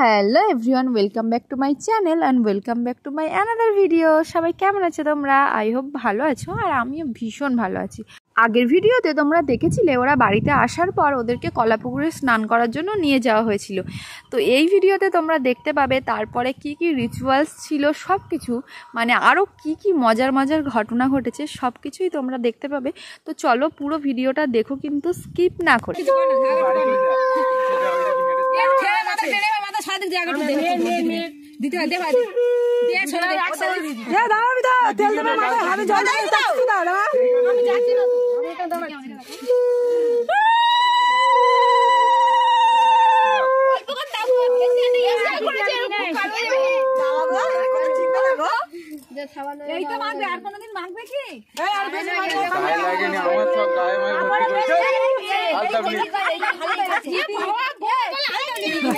Hello everyone welcome back to my channel and welcome back to my another video সবাই কেমন আছে তোমরা I hope ভালো আছো আর আমিও ভীষণ ভালো আছি আগের ভিডিওতে তোমরা দেখেছিলে ওরা বাড়িতে আসার পর ওদেরকে কলাপুকুরে স্নান করার জন্য নিয়ে যাওয়া হয়েছিল তো এই ভিডিওতে তোমরা দেখতে পাবে তারপরে কি কি রিচুয়ালস ছিল সব কিছু মানে আরও কি কি মজার মজার ঘটনা ঘটেছে সব কিছুই তোমরা দেখতে পাবে তো চলো পুরো ভিডিওটা দেখো কিন্তু স্কিপ না করে জায়গাটা দে দিতে দে ভাই দে সোনা দে এ দাও বিদা তেল দেবে মানে আমি জল দাও দাও দাও আমি যাচ্ছি না আমি এটা দাও এই তো মাগবে আর কোনদিন মাগবে কি এই আর বেশি মাগবে গায়ে লাগে না আমার সব গায়ে মাগবে আলতা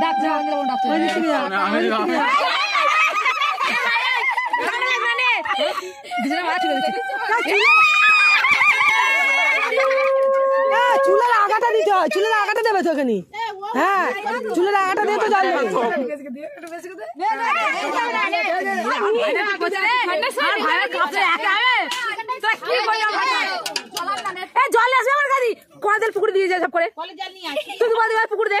চুলের আগাটা দিতে হয় চুলের আগাটা দেবে তো ওখানে হ্যাঁ চুলের আগাটা দিয়ে তো জল জল আসবে আমার গাড়ি কয়েকদিন পুকুর দিয়ে যায় সব করে তুই কয়েকদিন পুকুর দে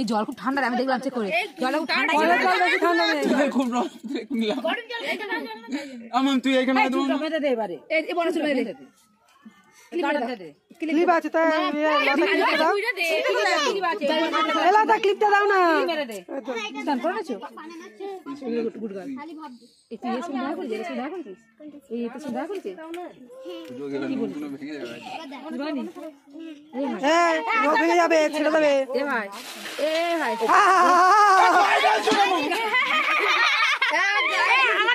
এই জল খুব ঠান্ডা আমি দেখলাম চেক করে জলটা খুব ঠান্ডা খুব গরম তুই এখানে দে এবারে এই চলে দে ক্লিপ আছে তাই এলাদা ক্লিপটা দাও না ভেঙে যাবে ছেড়ে যাবে ভাই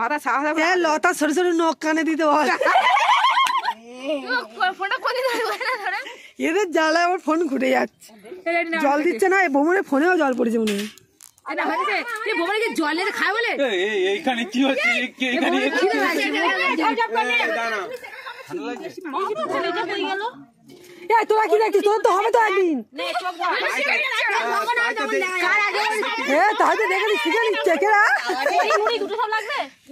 মাথা সাদা হ্যাঁ লতা সরু সরু নখ কানে দিতে বল এদের জ্বালায় আমার ফোন ঘুরে যাচ্ছে জল দিচ্ছে না ভ্রমণে ফোনেও জল পড়েছে মনে হয় তোরা কি দেখছিস তোর তো হবে তো একদিন তাহলে দেখে নিচ্ছে কেরা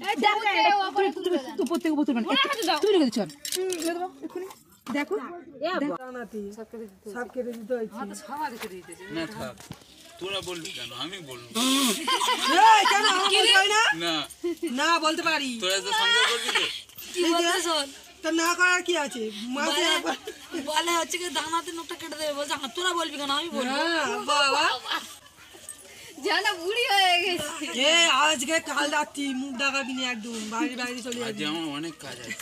না বলতে পারি না করার কি আছে বলে হচ্ছে কি দানাতে নোটটা কেটে দেবে বলছে তোরা বলবি কেন আমি বলবো বাবা আজকে কাল মুখ ডাকাবি না অনেক কালকের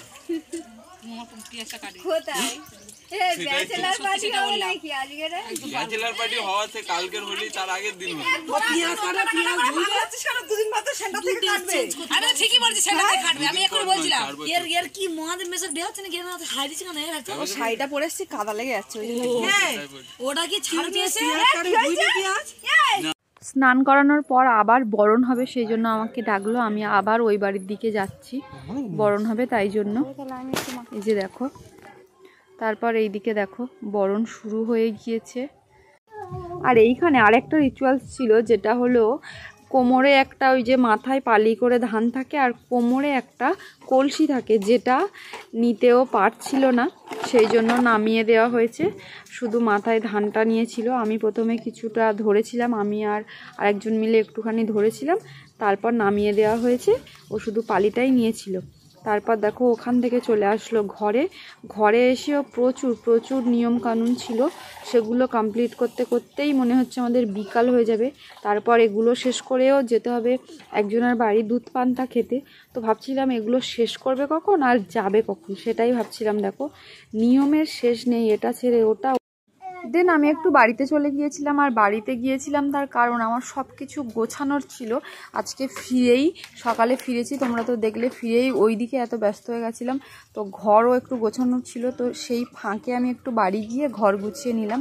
তার আগের দিন হ্যাঁ? হচ্ছে না শাড়িটা পরে কাদা লেগে যাচ্ছে হ্যাঁ। ওটা কি ছাড় দিয়েছে স্নান করানোর পর আবার বরণ হবে সেই জন্য আমাকে ডাকলো আমি আবার ওই বাড়ির দিকে যাচ্ছি বরণ হবে তাই জন্য এই যে দেখো তারপর এই দিকে দেখো বরণ শুরু হয়ে গিয়েছে আর এইখানে আরেকটা রিচুয়ালস ছিল যেটা হলো কোমরে একটা ওই যে মাথায় পালি করে ধান থাকে আর কোমরে একটা কলসি থাকে যেটা নিতেও পারছিল না সেই জন্য নামিয়ে দেওয়া হয়েছে শুধু মাথায় ধানটা নিয়েছিল আমি প্রথমে কিছুটা ধরেছিলাম আমি আর আরেকজন মিলে একটুখানি ধরেছিলাম তারপর নামিয়ে দেওয়া হয়েছে ও শুধু পালিটাই নিয়েছিল তারপর দেখো ওখান থেকে চলে আসলো ঘরে ঘরে এসেও প্রচুর প্রচুর নিয়মকানুন ছিল সেগুলো কমপ্লিট করতে করতেই মনে হচ্ছে আমাদের বিকাল হয়ে যাবে তারপর এগুলো শেষ করেও যেতে হবে একজনের বাড়ি দুধ পান্তা খেতে তো ভাবছিলাম এগুলো শেষ করবে কখন আর যাবে কখন সেটাই ভাবছিলাম দেখো নিয়মের শেষ নেই এটা ছেড়ে ওটা দেন আমি একটু বাড়িতে চলে গিয়েছিলাম আর বাড়িতে গিয়েছিলাম তার কারণ আমার সব কিছু গোছানোর ছিল আজকে ফিরেই সকালে ফিরেছি তোমরা তো দেখলে ফিরেই ওই দিকে এত ব্যস্ত হয়ে গেছিলাম তো ঘরও একটু গোছানোর ছিল তো সেই ফাঁকে আমি একটু বাড়ি গিয়ে ঘর গুছিয়ে নিলাম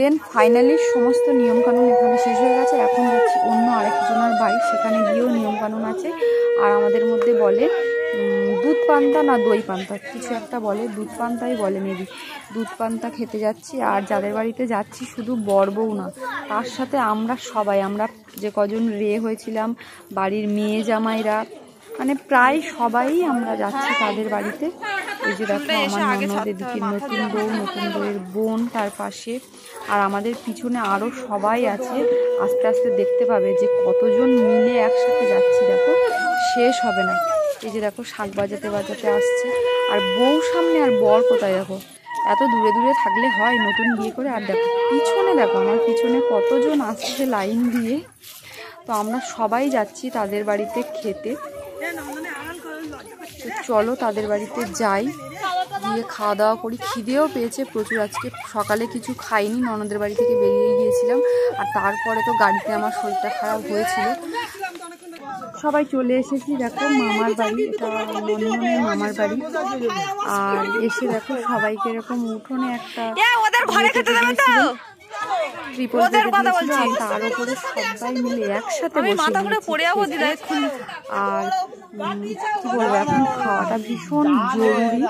দেন ফাইনালি সমস্ত নিয়মকানুন এখানে শেষ হয়ে গেছে এখন হচ্ছে অন্য আরেকজনের বাড়ি সেখানে গিয়েও নিয়মকানুন আছে আর আমাদের মধ্যে বলে দুধ পান্তা না দই পান্তা কিছু একটা বলে দুধ পান্তাই বলে মেবি দুধ পান্তা খেতে যাচ্ছি আর যাদের বাড়িতে যাচ্ছি শুধু বর বউ না তার সাথে আমরা সবাই আমরা যে কজন রে হয়েছিলাম বাড়ির মেয়ে জামাইরা মানে প্রায় সবাই আমরা যাচ্ছি তাদের বাড়িতে ওই যে দেখো আমার ননদ এদিকে নতুন বউ নতুন বউয়ের বোন তার পাশে আর আমাদের পিছনে আরও সবাই আছে আস্তে আস্তে দেখতে পাবে যে কতজন মিলে একসাথে যাচ্ছি দেখো শেষ হবে না এই যে দেখো শাক বাজাতে বাজাতে আসছে আর বউ সামনে আর বর কোথায় দেখো এত দূরে দূরে থাকলে হয় নতুন বিয়ে করে আর দেখো পিছনে দেখো আমার পিছনে কতজন আসছে লাইন দিয়ে তো আমরা সবাই যাচ্ছি তাদের বাড়িতে খেতে তো চলো তাদের বাড়িতে যাই গিয়ে খাওয়া দাওয়া করি খিদেও পেয়েছে প্রচুর আজকে সকালে কিছু খাইনি ননদের বাড়ি থেকে বেরিয়ে গিয়েছিলাম আর তারপরে তো গাড়িতে আমার শরীরটা খারাপ হয়েছিল সবাই চলে এসেছি দেখো মামার বাড়ি এটা মামার বাড়ি আর এসে দেখো সবাইকে এরকম উঠোনে একটা ঘরে তার উপরে সবাই মিলে একসাথে মাথা ঘুরে আর কী বলবো এখন খাওয়াটা ভীষণ জরুরি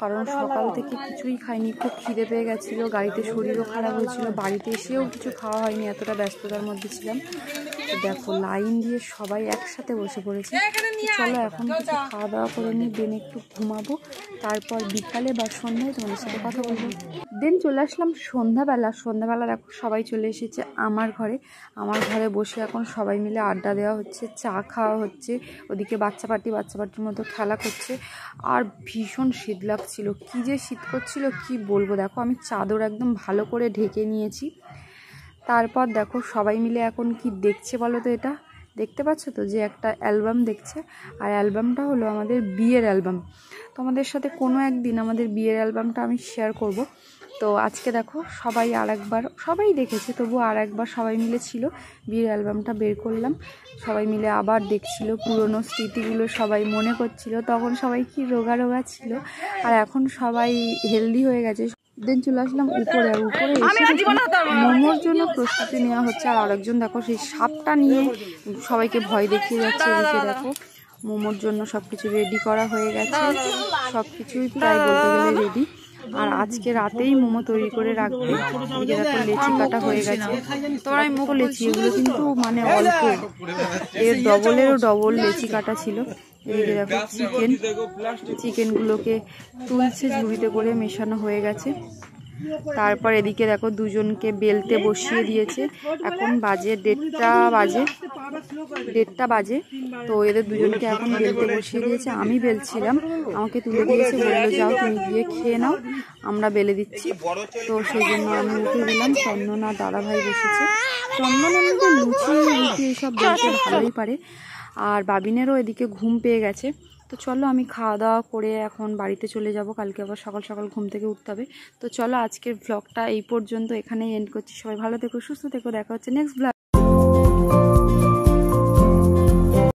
কারণ সকাল থেকে কিছুই খাইনি খুব খিদে পেয়ে গেছিলো গাড়িতে শরীরও খারাপ হয়েছিল বাড়িতে এসেও কিছু খাওয়া হয়নি এতটা ব্যস্ততার মধ্যে ছিলাম দেখো লাইন দিয়ে সবাই একসাথে বসে পড়েছে চলো এখন কিছু খাওয়া দাওয়া করে নিই দেন একটু ঘুমাবো তারপর বিকালে বা সন্ধ্যায় তোমাদের সাথে কথা বলবো দেন চলে আসলাম সন্ধ্যাবেলা সন্ধ্যাবেলা দেখো সবাই চলে এসেছে আমার ঘরে আমার ঘরে বসে এখন সবাই মিলে আড্ডা দেওয়া হচ্ছে চা খাওয়া হচ্ছে ওদিকে বাচ্চা পার্টি বাচ্চা পার্টির মতো খেলা করছে আর ভীষণ শীত লাগছিল কী যে শীত করছিল কি বলবো দেখো আমি চাদর একদম ভালো করে ঢেকে নিয়েছি তারপর দেখো সবাই মিলে এখন কি দেখছে বলো তো এটা দেখতে পাচ্ছ তো যে একটা অ্যালবাম দেখছে আর অ্যালবামটা হলো আমাদের বিয়ের অ্যালবাম তোমাদের সাথে কোনো একদিন আমাদের বিয়ের অ্যালবামটা আমি শেয়ার করব তো আজকে দেখো সবাই আর একবার সবাই দেখেছে তবু আর একবার সবাই মিলে ছিল বিয়ের অ্যালবামটা বের করলাম সবাই মিলে আবার দেখছিল পুরনো স্মৃতিগুলো সবাই মনে করছিল তখন সবাই কি রোগা রোগা ছিল আর এখন সবাই হেলদি হয়ে গেছে দেন চলে আসলাম উপরে আর উপরে এসে মোমোর জন্য প্রস্তুতি নেওয়া হচ্ছে আর আরেকজন দেখো সেই সাপটা নিয়ে সবাইকে ভয় দেখিয়ে যাচ্ছে দেখে দেখো মোমোর জন্য সব কিছু রেডি করা হয়ে গেছে সব কিছুই প্রায় বলতে গেলে রেডি আর আজকে রাতেই মোমো তৈরি করে রাখবে এদিকে দেখো লেচি কাটা হয়ে গেছে তোমার মোমো লেচি এগুলো কিন্তু মানে অল্প এর ডবলেরও ডবল লেচি কাটা ছিল এদিকে দেখো চিকেন চিকেনগুলোকে তুলছে ঝুড়িতে করে মেশানো হয়ে গেছে তারপর এদিকে দেখো দুজনকে বেলতে বসিয়ে দিয়েছে এখন বাজে দেড়টা বাজে দেড়টা বাজে তো এদের দুজনকে এখন বেলতে বসিয়ে দিয়েছে আমি বেলছিলাম আমাকে তুলে দিয়েছে বললো যাও তুমি গিয়ে খেয়ে নাও আমরা বেলে দিচ্ছি তো সেই জন্য আমি উঠে দিলাম চন্দনা দাদাভাই বসেছে চন্দনা লুচি রুটি এইসব বেলতে ভালোই পারে আর বাবিনেরও এদিকে ঘুম পেয়ে গেছে তো চলো আমি খাওয়া দাওয়া করে এখন বাড়িতে চলে যাব কালকে আবার সকাল সকাল ঘুম থেকে উঠতে হবে তো চলো আজকের ব্লগটা এই পর্যন্ত এখানেই এন্ড করছি সবাই ভালো থেকো সুস্থ থেকো দেখা হচ্ছে নেক্সট ব্লগ